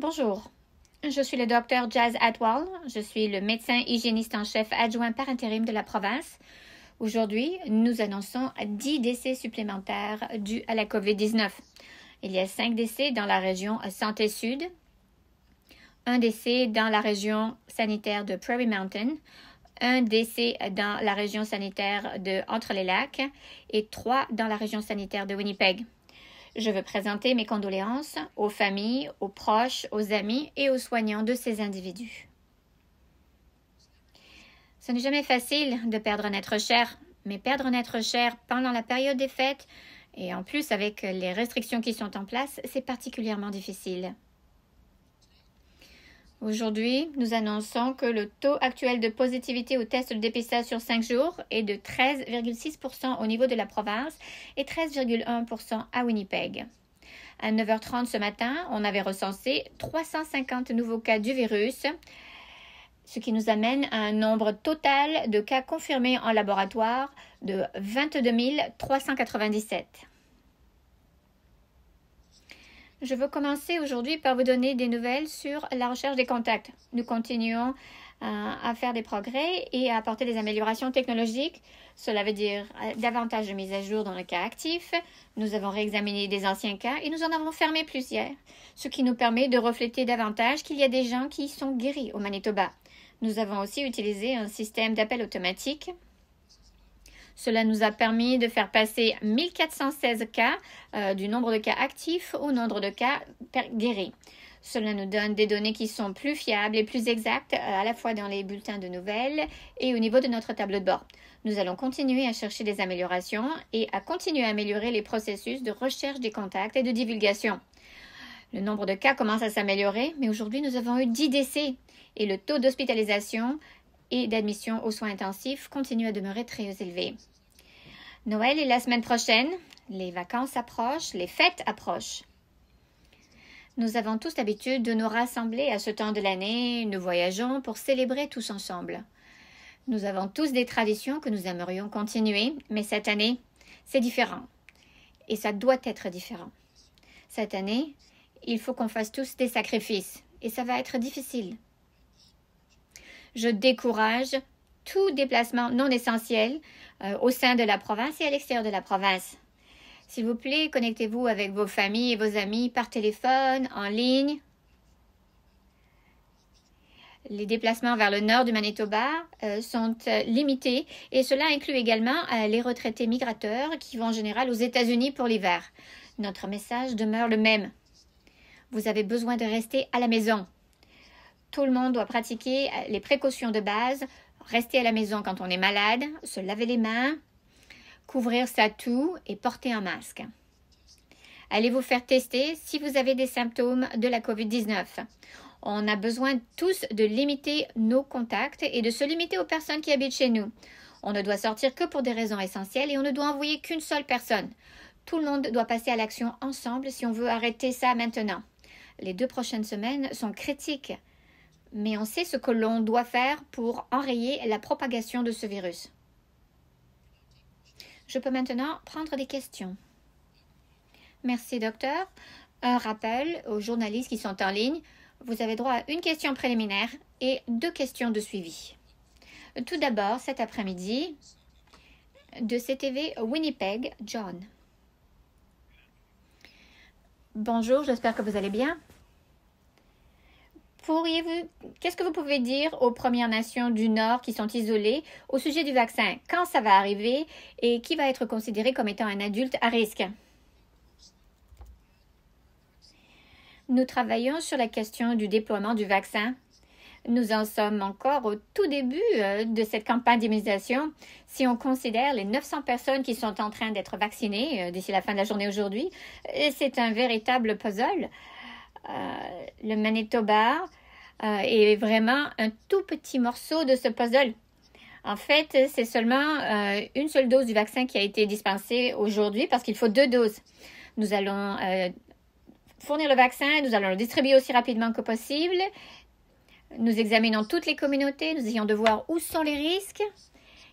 Bonjour, je suis le docteur Jazz Atwell. Je suis le médecin hygiéniste en chef adjoint par intérim de la province. Aujourd'hui, nous annonçons 10 décès supplémentaires dus à la COVID-19. Il y a 5 décès dans la région Santé Sud, un décès dans la région sanitaire de Prairie Mountain, un décès dans la région sanitaire de Entre les Lacs et 3 dans la région sanitaire de Winnipeg. Je veux présenter mes condoléances aux familles, aux proches, aux amis et aux soignants de ces individus. Ce n'est jamais facile de perdre un être cher, mais perdre un être cher pendant la période des fêtes, et en plus avec les restrictions qui sont en place, c'est particulièrement difficile. Aujourd'hui, nous annonçons que le taux actuel de positivité au test de dépistage sur 5 jours est de 13,6% au niveau de la province et 13,1% à Winnipeg. À 9h30 ce matin, on avait recensé 350 nouveaux cas du virus, ce qui nous amène à un nombre total de cas confirmés en laboratoire de 22 397. Je veux commencer aujourd'hui par vous donner des nouvelles sur la recherche des contacts. Nous continuons euh, à faire des progrès et à apporter des améliorations technologiques. Cela veut dire euh, davantage de mises à jour dans le cas actif. Nous avons réexaminé des anciens cas et nous en avons fermé plusieurs, ce qui nous permet de refléter davantage qu'il y a des gens qui sont guéris au Manitoba. Nous avons aussi utilisé un système d'appel automatique cela nous a permis de faire passer 1416 cas euh, du nombre de cas actifs au nombre de cas guéris. Cela nous donne des données qui sont plus fiables et plus exactes euh, à la fois dans les bulletins de nouvelles et au niveau de notre tableau de bord. Nous allons continuer à chercher des améliorations et à continuer à améliorer les processus de recherche des contacts et de divulgation. Le nombre de cas commence à s'améliorer, mais aujourd'hui nous avons eu 10 décès et le taux d'hospitalisation et d'admission aux soins intensifs continue à demeurer très élevé. Noël est la semaine prochaine, les vacances approchent, les fêtes approchent. Nous avons tous l'habitude de nous rassembler à ce temps de l'année, nous voyageons pour célébrer tous ensemble. Nous avons tous des traditions que nous aimerions continuer, mais cette année, c'est différent. Et ça doit être différent. Cette année, il faut qu'on fasse tous des sacrifices, et ça va être difficile. Je décourage tout déplacement non essentiel euh, au sein de la province et à l'extérieur de la province. S'il vous plaît, connectez-vous avec vos familles et vos amis par téléphone, en ligne. Les déplacements vers le nord du Manitoba euh, sont euh, limités et cela inclut également les retraités migrateurs qui vont en général aux États-Unis pour l'hiver. Notre message demeure le même. Vous avez besoin de rester à la maison. Tout le monde doit pratiquer les précautions de base rester à la maison quand on est malade, se laver les mains, couvrir sa toux et porter un masque. Allez vous faire tester si vous avez des symptômes de la COVID-19. On a besoin tous de limiter nos contacts et de se limiter aux personnes qui habitent chez nous. On ne doit sortir que pour des raisons essentielles et on ne doit envoyer qu'une seule personne. Tout le monde doit passer à l'action ensemble si on veut arrêter ça maintenant. Les deux prochaines semaines sont critiques mais on sait ce que l'on doit faire pour enrayer la propagation de ce virus. Je peux maintenant prendre des questions. Merci, docteur. Un rappel aux journalistes qui sont en ligne, vous avez droit à une question préliminaire et deux questions de suivi. Tout d'abord, cet après-midi, de CTV Winnipeg, John. Bonjour, j'espère que vous allez bien vous qu'est-ce que vous pouvez dire aux Premières Nations du Nord qui sont isolées au sujet du vaccin Quand ça va arriver et qui va être considéré comme étant un adulte à risque Nous travaillons sur la question du déploiement du vaccin. Nous en sommes encore au tout début euh, de cette campagne d'immunisation. Si on considère les 900 personnes qui sont en train d'être vaccinées euh, d'ici la fin de la journée aujourd'hui, euh, c'est un véritable puzzle. le Manitoba, est euh, vraiment un tout petit morceau de ce puzzle. En fait, c'est seulement euh, une seule dose du vaccin qui a été dispensée aujourd'hui parce qu'il faut deux doses. Nous allons euh, fournir le vaccin, nous allons le distribuer aussi rapidement que possible. Nous examinons toutes les communautés, nous essayons de voir où sont les risques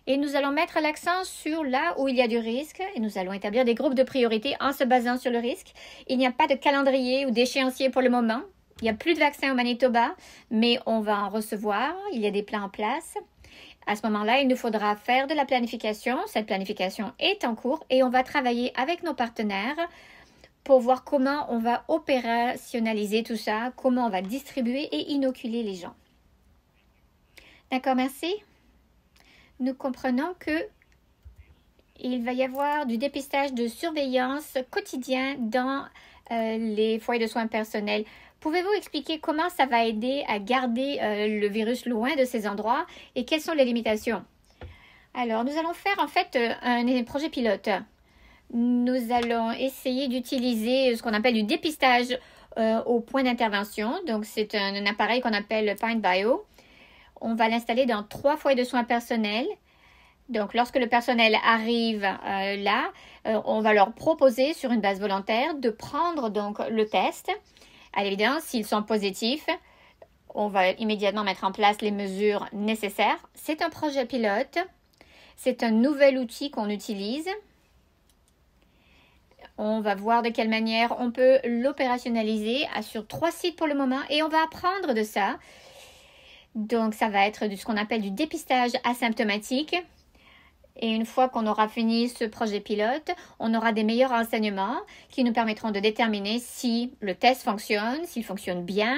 et nous allons mettre l'accent sur là où il y a du risque et nous allons établir des groupes de priorité en se basant sur le risque. Il n'y a pas de calendrier ou d'échéancier pour le moment. Il n'y a plus de vaccin au Manitoba, mais on va en recevoir. Il y a des plans en place. À ce moment-là, il nous faudra faire de la planification. Cette planification est en cours et on va travailler avec nos partenaires pour voir comment on va opérationnaliser tout ça, comment on va distribuer et inoculer les gens. D'accord, merci. Nous comprenons que il va y avoir du dépistage de surveillance quotidien dans euh, les foyers de soins personnels. Pouvez-vous expliquer comment ça va aider à garder euh, le virus loin de ces endroits et quelles sont les limitations Alors, nous allons faire en fait euh, un, projet pilote. Nous allons essayer d'utiliser ce qu'on appelle du dépistage euh, au point d'intervention. Donc, c'est un, appareil qu'on appelle PineBio. Bio. On va l'installer dans trois foyers de soins personnels. Donc, lorsque le personnel arrive là, on va leur proposer sur une base volontaire de prendre donc le test à l'évidence, s'ils sont positifs, on va immédiatement mettre en place les mesures nécessaires. C'est un projet pilote, c'est un nouvel outil qu'on utilise. On va voir de quelle manière on peut l'opérationnaliser sur trois sites pour le moment et on va apprendre de ça. Donc ça va être de ce qu'on appelle du dépistage asymptomatique. Et une fois qu'on aura fini ce projet pilote, on aura des meilleurs enseignements qui nous permettront de déterminer si le test fonctionne, s'il fonctionne bien.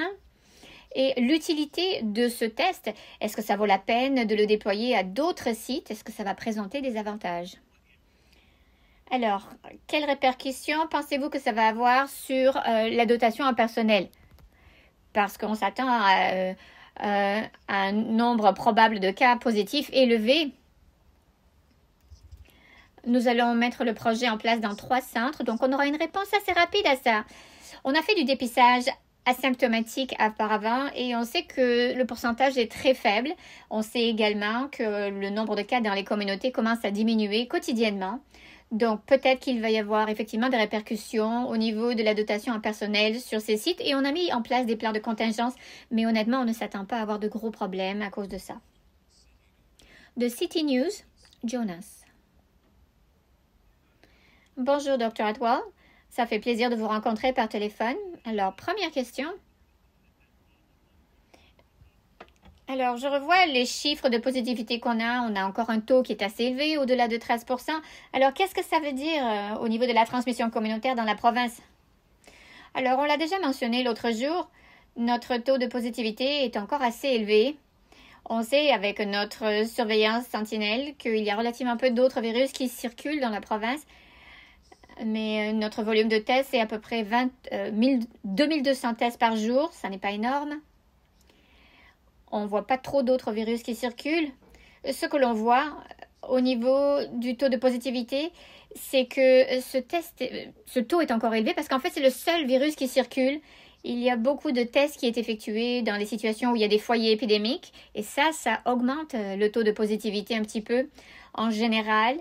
Et l'utilité de ce test, est-ce que ça vaut la peine de le déployer à d'autres sites Est-ce que ça va présenter des avantages Alors, quelles répercussions pensez-vous que ça va avoir sur euh, la dotation en personnel Parce qu'on s'attend à... Euh, euh, un nombre probable de cas positifs élevés. Nous allons mettre le projet en place dans trois centres, donc on aura une réponse assez rapide à ça. On a fait du dépistage asymptomatique auparavant et on sait que le pourcentage est très faible. On sait également que le nombre de cas dans les communautés commence à diminuer quotidiennement. Donc peut-être qu'il va y avoir effectivement des répercussions au niveau de la dotation en personnel sur ces sites et on a mis en place des plans de contingence, mais honnêtement, on ne s'attend pas à avoir de gros problèmes à cause de ça. De City News, Jonas. Bonjour, docteur Atwell. Ça fait plaisir de vous rencontrer par téléphone. Alors, première question. Alors, je revois les chiffres de positivité qu'on a. On a encore un taux qui est assez élevé, au-delà de 13%. Alors, qu'est-ce que ça veut dire euh, au niveau de la transmission communautaire dans la province Alors, on l'a déjà mentionné l'autre jour, notre taux de positivité est encore assez élevé. On sait avec notre surveillance sentinelle qu'il y a relativement peu d'autres virus qui circulent dans la province mais euh, notre volume de tests est à peu près 2200 euh, tests par jour, ça n'est pas énorme. On ne voit pas trop d'autres virus qui circulent. Ce que l'on voit euh, au niveau du taux de positivité, c'est que ce, test, ce taux est encore élevé parce qu'en fait c'est le seul virus qui circule. Il y a beaucoup de tests qui sont effectués dans les situations où il y a des foyers épidémiques et ça, ça augmente le taux de positivité un petit peu. En général,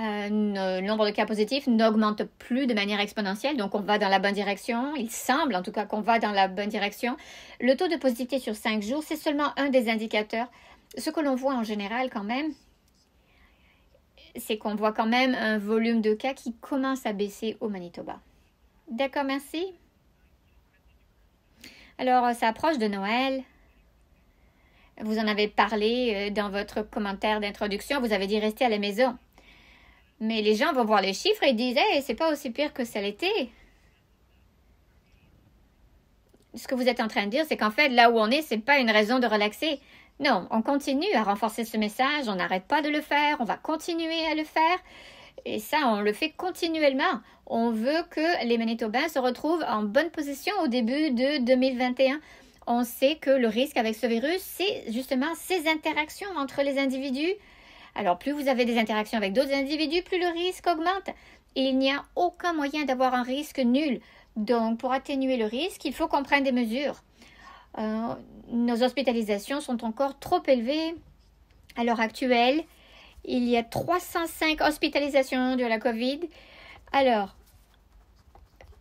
euh, le nombre de cas positifs n'augmente plus de manière exponentielle, donc on va dans la bonne direction, il semble en tout cas qu'on va dans la bonne direction. Le taux de positivité sur cinq jours, c'est seulement un des indicateurs. Ce que l'on voit en général quand même, c'est qu'on voit quand même un volume de cas qui commence à baisser au Manitoba. D'accord, merci. Alors, ça approche de Noël. Vous en avez parlé euh, dans votre commentaire d'introduction. Vous avez dit rester à la maison. Mais les gens vont voir les chiffres et disent c'est pas aussi pire que ça l'était. Ce que vous êtes en train de dire, c'est qu'en fait, là où on est, c'est pas une raison de relaxer. Non, on continue à renforcer ce message, on n'arrête pas de le faire, on va continuer à le faire. Et ça, on le fait continuellement. On veut que les Manitobains se retrouvent en bonne position au début de 2021. On sait que le risque avec ce virus, c'est justement ces interactions entre les individus, alors plus vous avez des interactions avec d'autres individus, plus le risque augmente. il n'y a aucun moyen d'avoir un risque nul. Donc pour atténuer le risque, il faut qu'on prenne des mesures. Euh, nos hospitalisations sont encore trop élevées à l'heure actuelle. Il y a 305 hospitalisations de la COVID. Alors,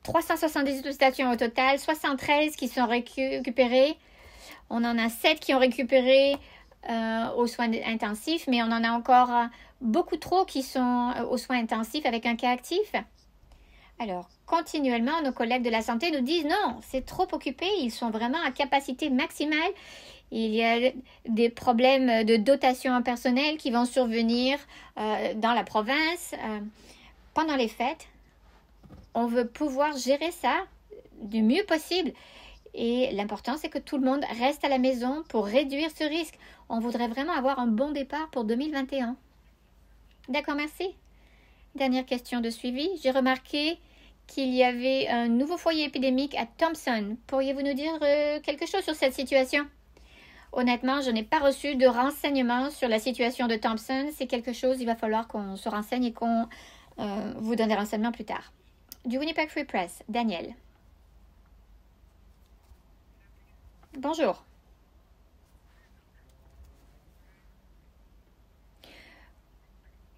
378 hospitalisations au total, 73 qui sont récupérées. On en a 7 qui ont récupéré euh, aux soins intensifs, mais on en a encore euh, beaucoup trop qui sont euh, aux soins intensifs avec un cas actif. Alors, continuellement, nos collègues de la santé nous disent non, c'est trop occupé, ils sont vraiment à capacité maximale. Il y a des problèmes de dotation en personnel qui vont survenir dans la province pendant les fêtes. On veut pouvoir gérer ça du mieux possible. Et l'important, c'est que tout le monde reste à la maison pour réduire ce risque. On voudrait vraiment avoir un bon départ pour 2021. D'accord, merci. Dernière question de suivi. J'ai remarqué qu'il y avait un nouveau foyer épidémique à Thompson. Pourriez-vous nous dire euh, quelque chose sur cette situation Honnêtement, je n'ai pas reçu de renseignements sur la situation de Thompson. C'est quelque chose, il va falloir qu'on se renseigne et qu'on euh, vous donne des renseignements plus tard. Du Winnipeg Free Press, Daniel. Bonjour.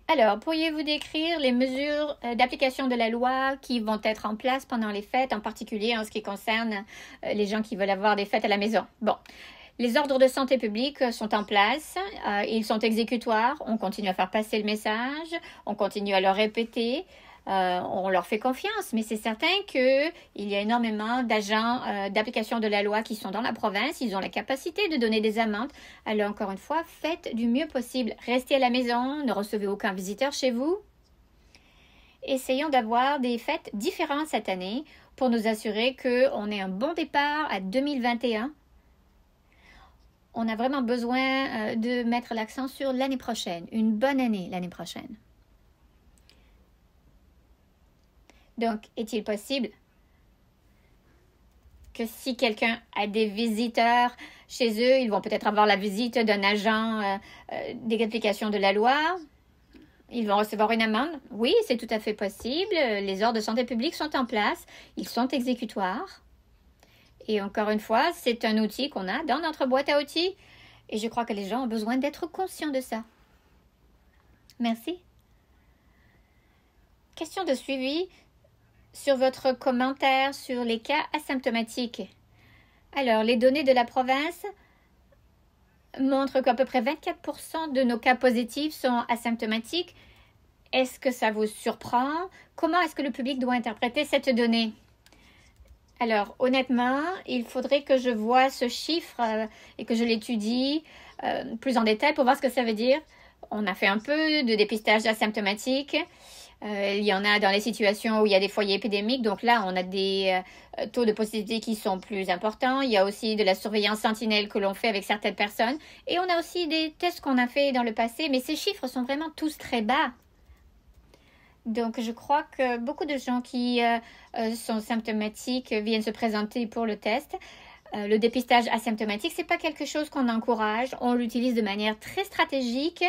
Alors, pourriez-vous décrire les mesures euh, d'application de la loi qui vont être en place pendant les fêtes, en particulier en ce qui concerne euh, les gens qui veulent avoir des fêtes à la maison Bon, les ordres de santé publique euh, sont en place, ils sont exécutoires, on continue à faire passer le message, on continue à le répéter, euh, on leur fait confiance, mais c'est certain qu'il y a énormément d'agents euh, d'application de la loi qui sont dans la province. Ils ont la capacité de donner des amendes. Alors, encore une fois, faites du mieux possible. Restez à la maison, ne recevez aucun visiteur chez vous. Essayons d'avoir des fêtes différentes cette année pour nous assurer qu'on ait un bon départ à 2021. On a vraiment besoin euh, de mettre l'accent sur l'année prochaine, une bonne année l'année prochaine. Donc, est-il possible que si quelqu'un a des visiteurs chez eux, ils vont peut-être avoir la visite d'un agent euh, euh, des de la loi. Ils vont recevoir une amende. Oui, c'est tout à fait possible. Les ordres de santé publique sont en place. Ils sont exécutoires. Et encore une fois, c'est un outil qu'on a dans notre boîte à outils. Et je crois que les gens ont besoin d'être conscients de ça. Merci. Question de suivi sur votre commentaire sur les cas asymptomatiques. Alors, les données de la province montrent qu'à peu près 24% de nos cas positifs sont asymptomatiques. Est-ce que ça vous surprend Comment est-ce que le public doit interpréter cette donnée alors, honnêtement, il faudrait que je vois ce chiffre euh, et que je l'étudie euh, plus en détail pour voir ce que ça veut dire. On a fait un peu de dépistage asymptomatique. Euh, il y en a dans les situations où il y a des foyers épidémiques, donc là on a des euh, taux de positivité qui sont plus importants. Il y a aussi de la surveillance sentinelle que l'on fait avec certaines personnes. Et on a aussi des tests qu'on a fait dans le passé, mais ces chiffres sont vraiment tous très bas. Donc je crois que beaucoup de gens qui euh, sont symptomatiques viennent se présenter pour le test. le dépistage asymptomatique, n'est pas quelque chose qu'on encourage. On l'utilise de manière très stratégique.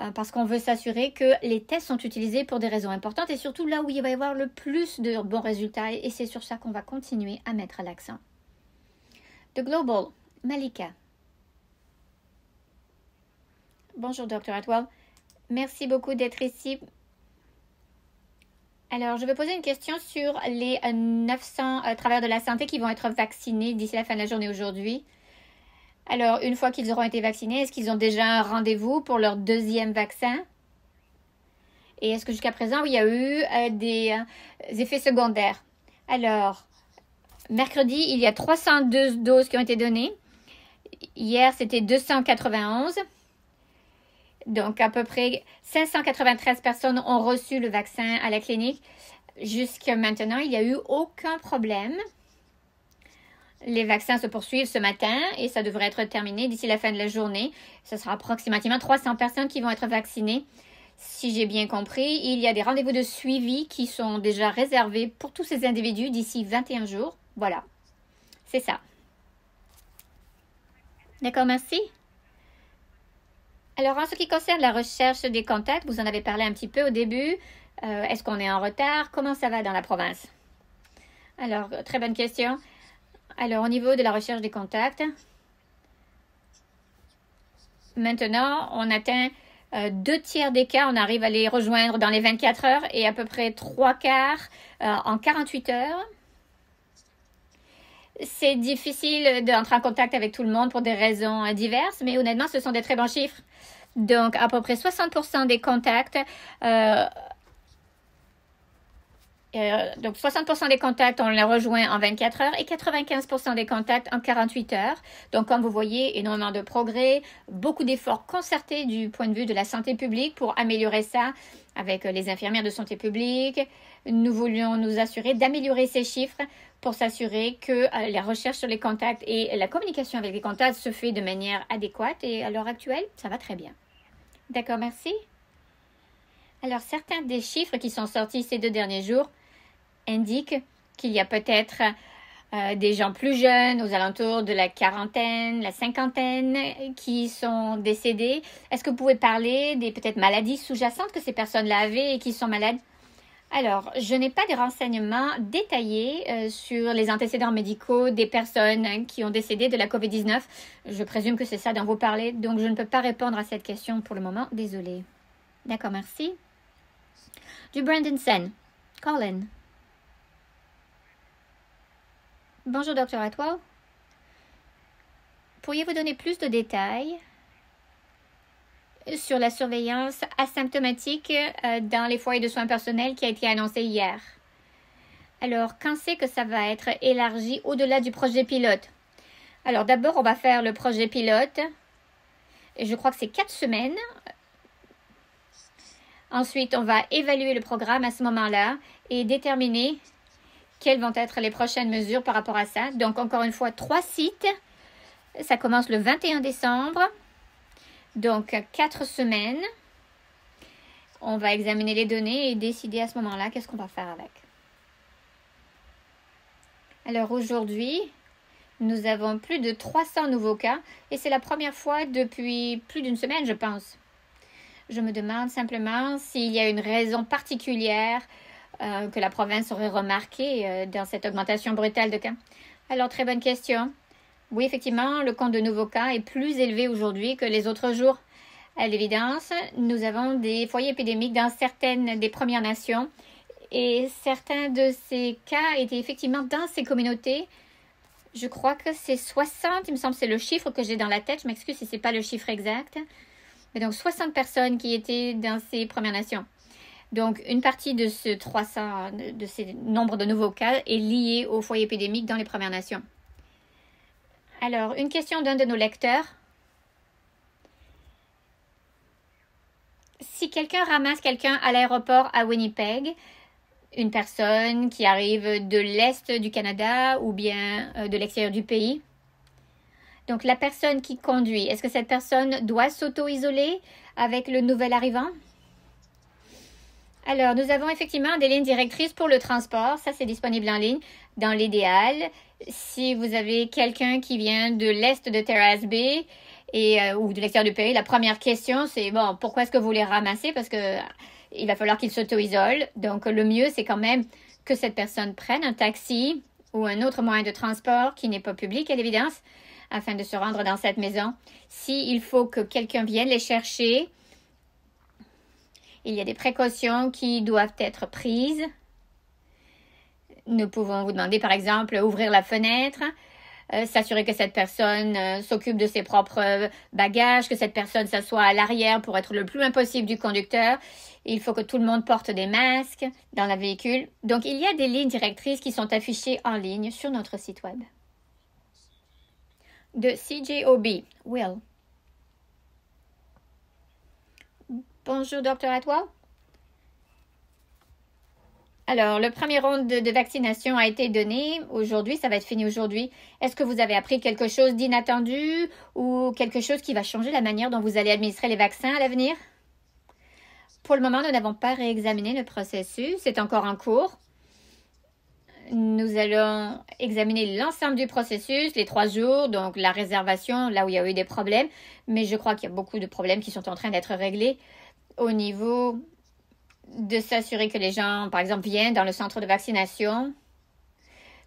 Euh, parce qu'on veut s'assurer que les tests sont utilisés pour des raisons importantes et surtout là où il va y avoir le plus de bons résultats et c'est sur ça qu'on va continuer à mettre l'accent. The Global, Malika. Bonjour Dr. Atwell, merci beaucoup d'être ici. Alors, je vais poser une question sur les 900 euh, travailleurs de la santé qui vont être vaccinés d'ici la fin de la journée aujourd'hui. Alors, une fois qu'ils auront été vaccinés, est-ce qu'ils ont déjà un rendez-vous pour leur deuxième vaccin Et est-ce que jusqu'à présent, il y a eu euh, des, euh, effets secondaires Alors, mercredi, il y a 302 doses qui ont été données. Hier, c'était 291. Donc, à peu près 593 personnes ont reçu le vaccin à la clinique. Jusqu'à maintenant, il n'y a eu aucun problème. Les vaccins se poursuivent ce matin et ça devrait être terminé d'ici la fin de la journée. Ce sera approximativement 300 personnes qui vont être vaccinées. Si j'ai bien compris, il y a des rendez-vous de suivi qui sont déjà réservés pour tous ces individus d'ici 21 jours. Voilà, c'est ça. D'accord, merci. Alors, en ce qui concerne la recherche des contacts, vous en avez parlé un petit peu au début. Euh, est-ce qu'on est en retard Comment ça va dans la province Alors, très bonne question. Alors, au niveau de la recherche des contacts, maintenant, on atteint euh, deux tiers des cas, on arrive à les rejoindre dans les 24 heures et à peu près trois quarts euh, en 48 heures. C'est difficile d'entrer en contact avec tout le monde pour des raisons euh, diverses, mais honnêtement, ce sont des très bons chiffres. Donc, à peu près 60% des contacts euh, donc 60% des contacts, on les rejoint en 24 heures et 95% des contacts en 48 heures. Donc comme vous voyez, énormément de progrès, beaucoup d'efforts concertés du point de vue de la santé publique pour améliorer ça avec euh, les infirmières de santé publique. Nous voulions nous assurer d'améliorer ces chiffres pour s'assurer que les euh, la recherche sur les contacts et la communication avec les contacts se fait de manière adéquate et à l'heure actuelle, ça va très bien. D'accord, merci. Alors certains des chiffres qui sont sortis ces deux derniers jours indique qu'il y a peut-être euh, des gens plus jeunes, aux alentours de la quarantaine, la cinquantaine, qui sont décédés. Est-ce que vous pouvez parler des peut-être maladies sous-jacentes que ces personnes-là avaient et qui sont malades alors, je n'ai pas de renseignements détaillés euh, sur les antécédents médicaux des personnes qui ont décédé de la COVID-19. Je présume que c'est ça dont vous parlez, donc je ne peux pas répondre à cette question pour le moment. Désolée. D'accord, merci. Du Brandon Sen. Colin. Bonjour docteur à Pourriez-vous donner plus de détails sur la surveillance asymptomatique euh, dans les foyers de soins personnels qui a été annoncée hier Alors, quand c'est que ça va être élargi au-delà du projet pilote Alors, d'abord, on va faire le projet pilote. Je crois que c'est quatre semaines. Ensuite, on va évaluer le programme à ce moment-là et déterminer quelles vont être les prochaines mesures par rapport à ça. Donc encore une fois, trois sites. Ça commence le 21 décembre. Donc quatre semaines. On va examiner les données et décider à ce moment-là qu'est-ce qu'on va faire avec. Alors aujourd'hui, nous avons plus de 300 nouveaux cas et c'est la première fois depuis plus d'une semaine, je pense. Je me demande simplement s'il y a une raison particulière euh, que la province aurait remarqué euh, dans cette augmentation brutale de cas Alors, très bonne question. Oui, effectivement, le compte de nouveaux cas est plus élevé aujourd'hui que les autres jours. À l'évidence, nous avons des foyers épidémiques dans certaines des Premières Nations et certains de ces cas étaient effectivement dans ces communautés. Je crois que c'est 60, il me semble, que c'est le chiffre que j'ai dans la tête. Je m'excuse si ce n'est pas le chiffre exact. Mais donc 60 personnes qui étaient dans ces Premières Nations. Donc, une partie de ce 300, de ces nombres de nouveaux cas est liée au foyer épidémique dans les Premières Nations. Alors, une question d'un de nos lecteurs. Si quelqu'un ramasse quelqu'un à l'aéroport à Winnipeg, une personne qui arrive de l'Est du Canada ou bien euh, de l'extérieur du pays, donc la personne qui conduit, est-ce que cette personne doit s'auto-isoler avec le nouvel arrivant alors, nous avons effectivement des lignes directrices pour le transport. Ça, c'est disponible en ligne dans l'idéal. Si vous avez quelqu'un qui vient de l'est de Terrace B et, euh, ou de l'extérieur du pays, la première question, c'est bon, pourquoi est-ce que vous les ramassez? Parce que il va falloir qu'ils s'auto-isolent. Donc, le mieux, c'est quand même que cette personne prenne un taxi ou un autre moyen de transport qui n'est pas public, à l'évidence, afin de se rendre dans cette maison. S'il il faut que quelqu'un vienne les chercher, il y a des précautions qui doivent être prises. Nous pouvons vous demander, par exemple, ouvrir la fenêtre, euh, s'assurer que cette personne euh, s'occupe de ses propres euh, bagages, que cette personne s'assoit à l'arrière pour être le plus loin possible du conducteur. Il faut que tout le monde porte des masques dans le véhicule. Donc, il y a des lignes directrices qui sont affichées en ligne sur notre site web. De CJOB, Will. Bonjour, docteur, à toi. Alors, le premier round de, de vaccination a été donné. Aujourd'hui, ça va être fini aujourd'hui. Est-ce que vous avez appris quelque chose d'inattendu ou quelque chose qui va changer la manière dont vous allez administrer les vaccins à l'avenir? Pour le moment, nous n'avons pas réexaminé le processus. C'est encore en cours. Nous allons examiner l'ensemble du processus, les trois jours, donc la réservation, là où il y a eu des problèmes. Mais je crois qu'il y a beaucoup de problèmes qui sont en train d'être réglés au niveau de s'assurer que les gens, par exemple, viennent dans le centre de vaccination,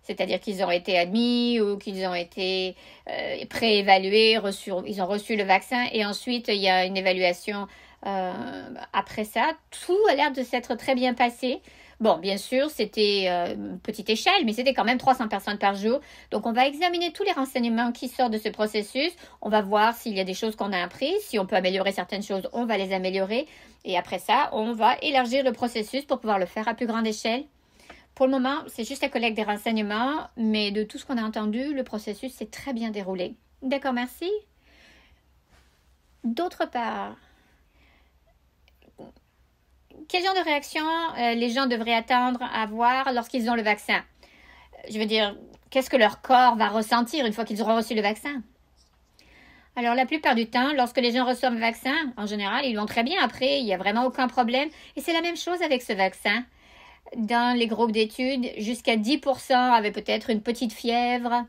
c'est-à-dire qu'ils ont été admis ou qu'ils ont été euh, préévalués, ils ont reçu le vaccin et ensuite il y a une évaluation euh, après ça. Tout a l'air de s'être très bien passé. Bon, bien sûr, c'était euh, petite échelle, mais c'était quand même 300 personnes par jour. Donc, on va examiner tous les renseignements qui sortent de ce processus. On va voir s'il y a des choses qu'on a apprises. Si on peut améliorer certaines choses, on va les améliorer. Et après ça, on va élargir le processus pour pouvoir le faire à plus grande échelle. Pour le moment, c'est juste la collecte des renseignements, mais de tout ce qu'on a entendu, le processus s'est très bien déroulé. D'accord, merci. D'autre part, quel genre de réaction euh, les gens devraient attendre à voir lorsqu'ils ont le vaccin Je veux dire, qu'est-ce que leur corps va ressentir une fois qu'ils auront reçu le vaccin alors la plupart du temps, lorsque les gens reçoivent le vaccin, en général, ils vont très bien après, il n'y a vraiment aucun problème. Et c'est la même chose avec ce vaccin. Dans les groupes d'études, jusqu'à 10% avaient peut-être une petite fièvre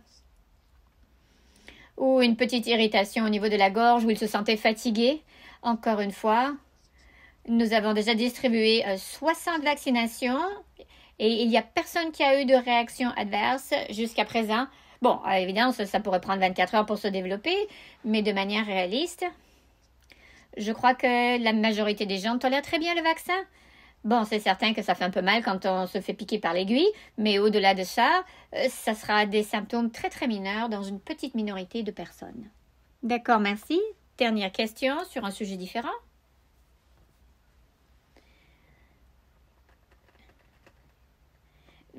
ou une petite irritation au niveau de la gorge où ils se sentaient fatigués. Encore une fois, nous avons déjà distribué 60 euh, vaccinations et il n'y a personne qui a eu de réaction adverse jusqu'à présent. Bon, à euh, l'évidence, ça pourrait prendre 24 heures pour se développer, mais de manière réaliste, je crois que la majorité des gens tolèrent très bien le vaccin. Bon, c'est certain que ça fait un peu mal quand on se fait piquer par l'aiguille, mais au-delà de ça, euh, ça sera des symptômes très très mineurs dans une petite minorité de personnes. D'accord, merci. Dernière question sur un sujet différent.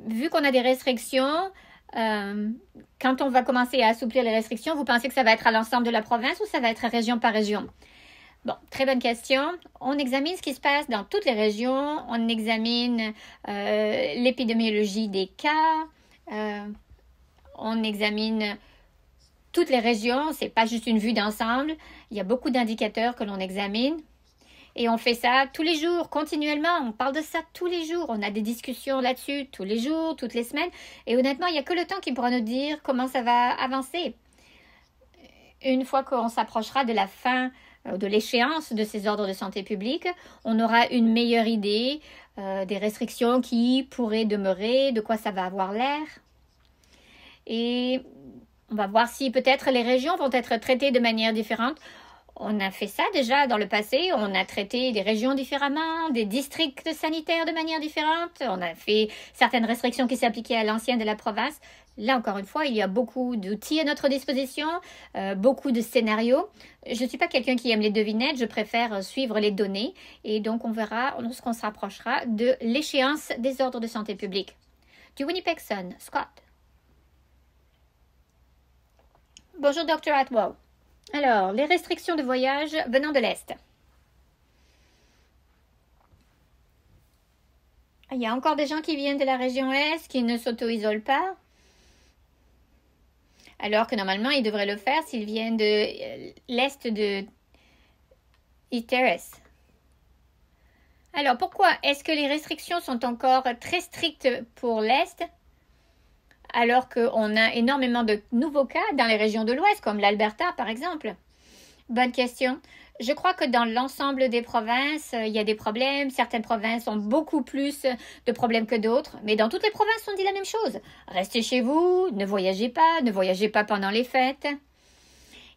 vu qu'on a des restrictions, euh, quand on va commencer à assouplir les restrictions, vous pensez que ça va être à l'ensemble de la province ou ça va être région par région? Bon, très bonne question. On examine ce qui se passe dans toutes les régions. On examine euh, l'épidémiologie des cas. Euh, on examine toutes les régions. C'est pas juste une vue d'ensemble. Il y a beaucoup d'indicateurs que l'on examine. Et on fait ça tous les jours, continuellement. On parle de ça tous les jours. On a des discussions là-dessus tous les jours, toutes les semaines. Et honnêtement, il n'y a que le temps qui pourra nous dire comment ça va avancer. Une fois qu'on s'approchera de la fin euh, de l'échéance de ces ordres de santé publique, on aura une meilleure idée euh, des restrictions qui pourraient demeurer, de quoi ça va avoir l'air. Et on va voir si peut-être les régions vont être traitées de manière différente on a fait ça déjà dans le passé, on a traité des régions différemment, des districts sanitaires de manière différente, on a fait certaines restrictions qui s'appliquaient à l'ancien de la province. Là encore une fois, il y a beaucoup d'outils à notre disposition, euh, beaucoup de scénarios. Je ne suis pas quelqu'un qui aime les devinettes, je préfère suivre les données et donc on verra lorsqu'on se rapprochera de l'échéance des ordres de santé publique. Du Winnipeg Sun, Scott. Bonjour Dr. Atwell. Alors, les restrictions de voyage venant de l'Est. Ah, il y a encore des gens qui viennent de la région Est qui ne s'auto-isolent pas. Alors que normalement, ils devraient le faire s'ils viennent de euh, l'Est de Iteres. Alors, pourquoi est-ce que les restrictions sont encore très strictes pour l'Est alors qu'on a énormément de nouveaux cas dans les régions de l'Ouest, comme l'Alberta par exemple Bonne question. Je crois que dans l'ensemble des provinces, euh, il y a des problèmes. Certaines provinces ont beaucoup plus de problèmes que d'autres, mais dans toutes les provinces, on dit la même chose. Restez chez vous, ne voyagez pas, ne voyagez pas pendant les fêtes.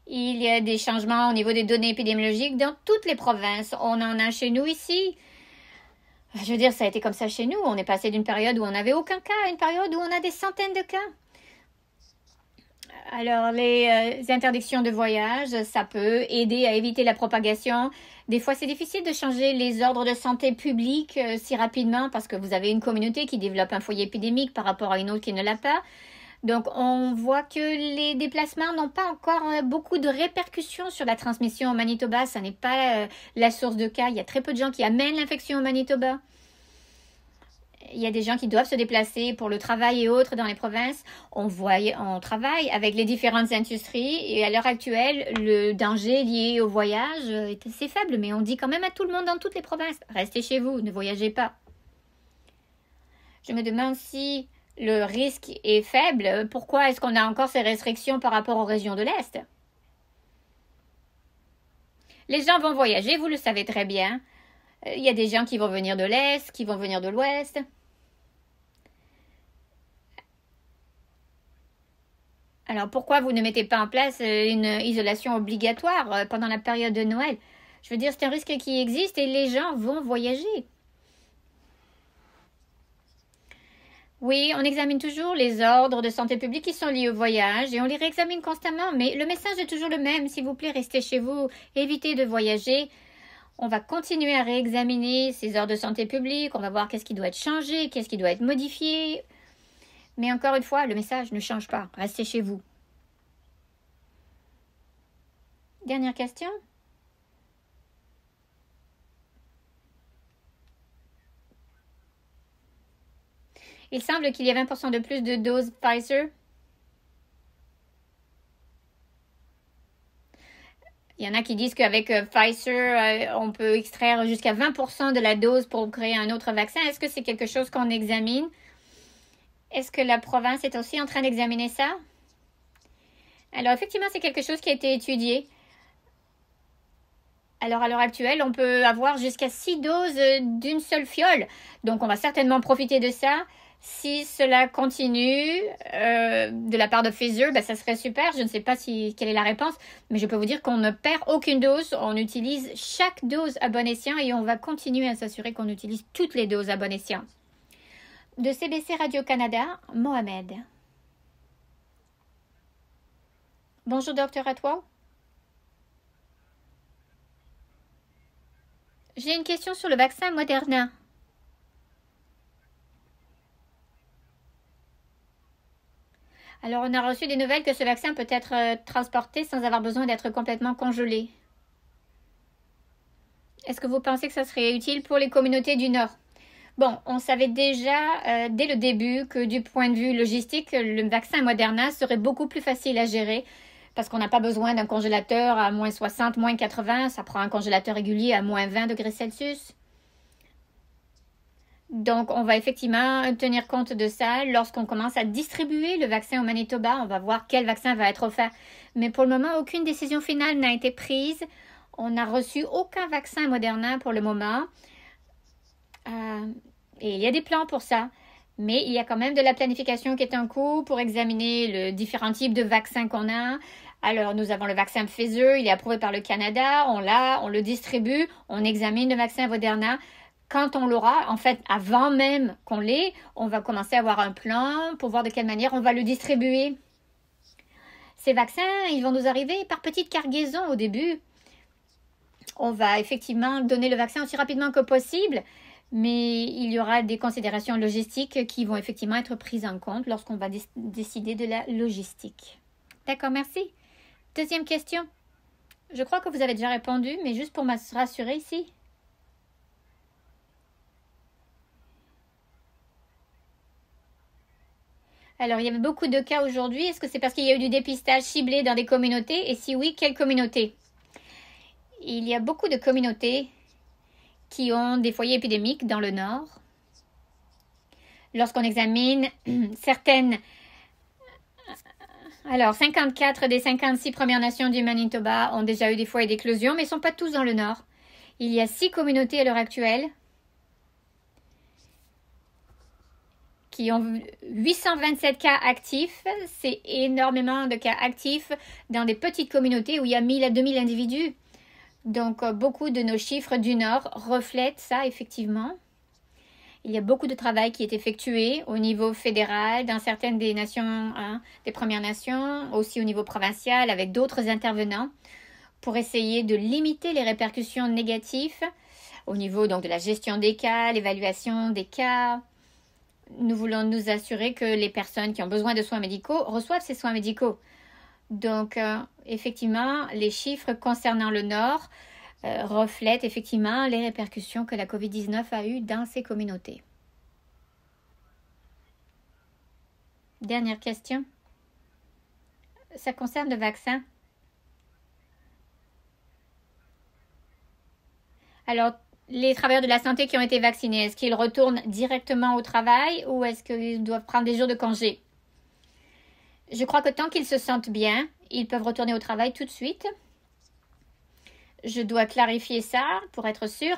Il y a des changements au niveau des données épidémiologiques dans toutes les provinces. On en a chez nous ici. Bah, je veux dire, ça a été comme ça chez nous. On est passé d'une période où on n'avait aucun cas à une période où on a des centaines de cas. Alors, les euh, interdictions de voyage, ça peut aider à éviter la propagation. Des fois, c'est difficile de changer les ordres de santé publique euh, si rapidement parce que vous avez une communauté qui développe un foyer épidémique par rapport à une autre qui ne l'a pas. Donc on voit que les déplacements n'ont pas encore euh, beaucoup de répercussions sur la transmission au Manitoba. Ça n'est pas euh, la source de cas. Il y a très peu de gens qui amènent l'infection au Manitoba. Il y a des gens qui doivent se déplacer pour le travail et autres dans les provinces. On, on travaille avec les différentes industries et à l'heure actuelle, le danger lié au voyage est assez faible, mais on dit quand même à tout le monde dans toutes les provinces, restez chez vous, ne voyagez pas. Je me demande si le risque est faible, pourquoi est-ce qu'on a encore ces restrictions par rapport aux régions de l'Est Les gens vont voyager, vous le savez très bien. Euh, il y a des gens qui vont venir de l'Est, qui vont venir de l'Ouest. Alors pourquoi vous ne mettez pas en place euh, une isolation obligatoire euh, pendant la période de Noël Je veux dire, c'est un risque qui existe et les gens vont voyager. Oui, on examine toujours les ordres de santé publique qui sont liés au voyage et on les réexamine constamment, mais le message est toujours le même. S'il vous plaît, restez chez vous, évitez de voyager. On va continuer à réexaminer ces ordres de santé publique, on va voir qu'est-ce qui doit être changé, qu'est-ce qui doit être modifié. Mais encore une fois, le message ne change pas, restez chez vous. Dernière question Il semble qu'il y ait 20 de plus de doses Pfizer. Il y en a qui disent qu'avec euh, Pfizer, euh, on peut extraire jusqu'à 20 de la dose pour créer un autre vaccin. Est-ce que c'est quelque chose qu'on examine? Est-ce que la province est aussi en train d'examiner ça? Alors, effectivement, c'est quelque chose qui a été étudié. Alors, à l'heure actuelle, on peut avoir jusqu'à 6 doses euh, d'une seule fiole. Donc, on va certainement profiter de ça. Si cela continue euh, de la part de Pfizer, ben, ça serait super. Je ne sais pas si, quelle est la réponse, mais je peux vous dire qu'on ne perd aucune dose. On utilise chaque dose à bon escient et on va continuer à s'assurer qu'on utilise toutes les doses à bon escient. De CBC Radio-Canada, Mohamed. Bonjour docteur à J'ai une question sur le vaccin Moderna. Alors, on a reçu des nouvelles que ce vaccin peut être euh, transporté sans avoir besoin d'être complètement congelé. Est-ce que vous pensez que ça serait utile pour les communautés du Nord Bon, on savait déjà euh, dès le début que du point de vue logistique, le vaccin Moderna serait beaucoup plus facile à gérer parce qu'on n'a pas besoin d'un congélateur à moins 60, moins 80, ça prend un congélateur régulier à moins 20 degrés Celsius. Donc, on va effectivement tenir compte de ça lorsqu'on commence à distribuer le vaccin au Manitoba. On va voir quel vaccin va être offert. Mais pour le moment, aucune décision finale n'a été prise. On n'a reçu aucun vaccin Moderna pour le moment. Euh, et il y a des plans pour ça. Mais il y a quand même de la planification qui est en cours pour examiner les différents types de vaccins qu'on a. Alors, nous avons le vaccin Pfizer, il est approuvé par le Canada, on l'a, on le distribue, on examine le vaccin Moderna quand on l'aura, en fait, avant même qu'on l'ait, on va commencer à avoir un plan pour voir de quelle manière on va le distribuer. Ces vaccins, ils vont nous arriver par petite cargaison au début. On va effectivement donner le vaccin aussi rapidement que possible, mais il y aura des considérations logistiques qui vont effectivement être prises en compte lorsqu'on va décider de la logistique. D'accord, merci. Deuxième question. Je crois que vous avez déjà répondu, mais juste pour me rassurer ici. Alors, il y avait beaucoup de cas aujourd'hui. Est-ce que c'est parce qu'il y a eu du dépistage ciblé dans des communautés Et si oui, quelles communautés Il y a beaucoup de communautés qui ont des foyers épidémiques dans le nord. Lorsqu'on examine certaines... Alors, 54 des 56 Premières Nations du Manitoba ont déjà eu des foyers d'éclosion, mais ne sont pas tous dans le nord. Il y a six communautés à l'heure actuelle qui ont 827 cas actifs. C'est énormément de cas actifs dans des petites communautés où il y a 1000 à 2000 individus. Donc euh, beaucoup de nos chiffres du Nord reflètent ça effectivement. Il y a beaucoup de travail qui est effectué au niveau fédéral, dans certaines des nations, hein, des Premières Nations, aussi au niveau provincial, avec d'autres intervenants, pour essayer de limiter les répercussions négatives au niveau donc de la gestion des cas, l'évaluation des cas, nous voulons nous assurer que les personnes qui ont besoin de soins médicaux reçoivent ces soins médicaux. Donc, euh, effectivement, les chiffres concernant le Nord euh, reflètent effectivement les répercussions que la COVID-19 a eues dans ces communautés. Dernière question. Ça concerne le vaccin. Alors, les travailleurs de la santé qui ont été vaccinés, est-ce qu'ils retournent directement au travail ou est-ce qu'ils doivent prendre des jours de congé Je crois que tant qu'ils se sentent bien, ils peuvent retourner au travail tout de suite. Je dois clarifier ça pour être sûre,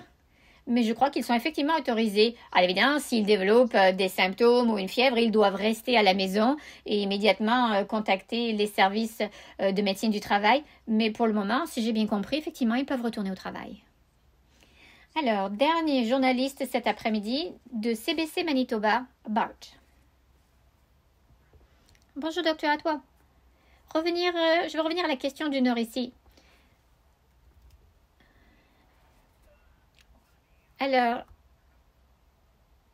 mais je crois qu'ils sont effectivement autorisés. À l'évidence, s'ils développent euh, des symptômes ou une fièvre, ils doivent rester à la maison et immédiatement euh, contacter les services euh, de médecine du travail. Mais pour le moment, si j'ai bien compris, effectivement, ils peuvent retourner au travail. Alors, dernier journaliste cet après-midi de CBC Manitoba, Bart. Bonjour docteur, à toi. Revenir, euh, je vais revenir à la question du Nord ici. Alors,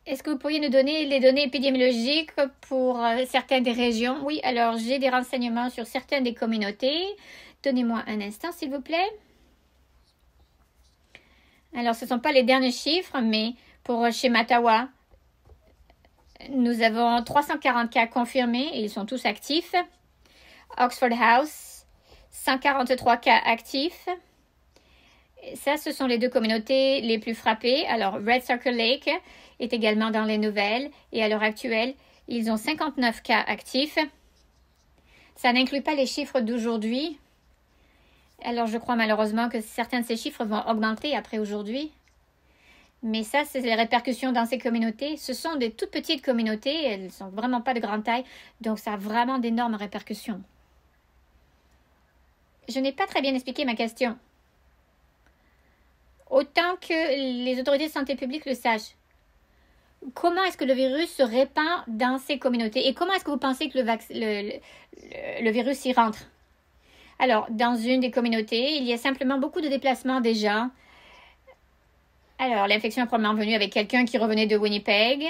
est-ce que vous pourriez nous donner les données épidémiologiques pour euh, certaines des régions Oui, alors j'ai des renseignements sur certaines des communautés. Donnez-moi un instant, s'il vous plaît. Alors, ce ne sont pas les derniers chiffres, mais pour euh, chez Matawa, nous avons 340 cas confirmés et ils sont tous actifs. Oxford House, 143 cas actifs. Ça, ce sont les deux communautés les plus frappées. Alors, Red Circle Lake est également dans les nouvelles et à l'heure actuelle, ils ont 59 cas actifs. Ça n'inclut pas les chiffres d'aujourd'hui, alors je crois malheureusement que certains de ces chiffres vont augmenter après aujourd'hui. Mais ça, c'est les répercussions dans ces communautés. Ce sont des toutes petites communautés, elles ne sont vraiment pas de grande taille, donc ça a vraiment d'énormes répercussions. Je n'ai pas très bien expliqué ma question. Autant que les autorités de santé publique le sachent, comment est-ce que le virus se répand dans ces communautés et comment est-ce que vous pensez que le, virus y rentre alors, dans une des communautés, il y a simplement beaucoup de déplacements déjà. Alors, l'infection est probablement venue avec quelqu'un qui revenait de Winnipeg.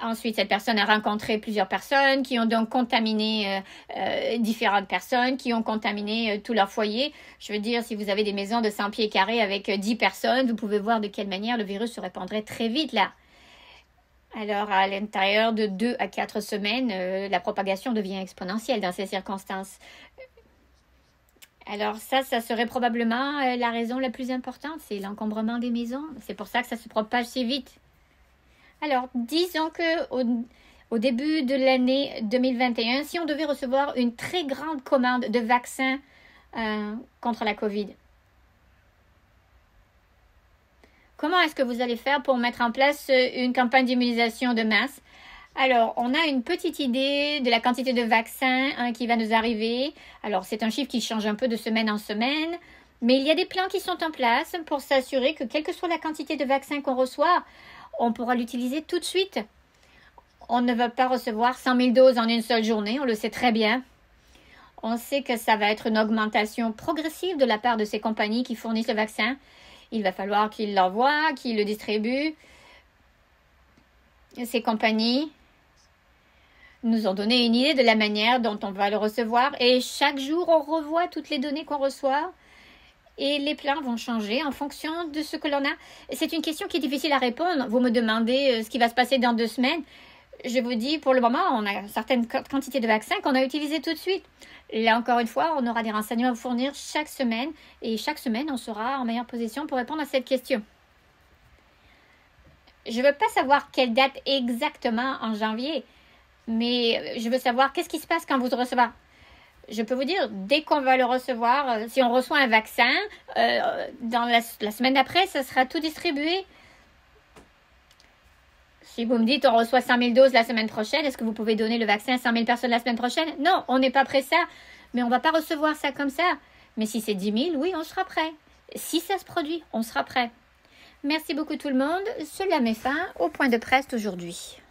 Ensuite, cette personne a rencontré plusieurs personnes qui ont donc contaminé euh, euh, différentes personnes, qui ont contaminé euh, tout leur foyer. Je veux dire, si vous avez des maisons de 100 pieds carrés avec 10 personnes, vous pouvez voir de quelle manière le virus se répandrait très vite là. Alors, à l'intérieur de 2 à 4 semaines, la propagation devient exponentielle dans ces circonstances. Alors ça, ça serait probablement euh, la raison la plus importante, c'est l'encombrement des maisons. C'est pour ça que ça se propage si vite. Alors, disons que au, début de l'année 2021, si on devait recevoir une très grande commande de vaccins euh, contre la COVID, comment est-ce que vous allez faire pour mettre en place euh, une campagne d'immunisation de masse alors, on a une petite idée de la quantité de vaccins hein, qui va nous arriver. Alors, c'est un chiffre qui change un peu de semaine en semaine, mais il y a des plans qui sont en place pour s'assurer que quelle que soit la quantité de vaccins qu'on reçoit, on pourra l'utiliser tout de suite. On ne va pas recevoir 100 000 doses en une seule journée, on le sait très bien. On sait que ça va être une augmentation progressive de la part de ces compagnies qui fournissent le vaccin. Il va falloir qu'ils l'envoient, qu'ils le distribuent. Ces compagnies nous ont donné une idée de la manière dont on va le recevoir. Et chaque jour, on revoit toutes les données qu'on reçoit. Et les plans vont changer en fonction de ce que l'on a. C'est une question qui est difficile à répondre. Vous me demandez euh, ce qui va se passer dans deux semaines. Je vous dis, pour le moment, on a une certaine quantité de vaccins qu'on a utilisé tout de suite. Là, encore une fois, on aura des renseignements à vous fournir chaque semaine. Et chaque semaine, on sera en meilleure position pour répondre à cette question. Je ne veux pas savoir quelle date exactement en janvier mais euh, je veux savoir qu'est-ce qui se passe quand vous le recevez je peux vous dire, dès qu'on va le recevoir, euh, si on reçoit un vaccin, euh, dans la, semaine d'après, ça sera tout distribué. Si vous me dites, on reçoit 100 000 doses la semaine prochaine, est-ce que vous pouvez donner le vaccin à 100 000 personnes la semaine prochaine Non, on n'est pas prêt ça. Mais on ne va pas recevoir ça comme ça. Mais si c'est 10 000, oui, on sera prêt. Si ça se produit, on sera prêt. Merci beaucoup tout le monde. Cela met fin au point de presse d'aujourd'hui.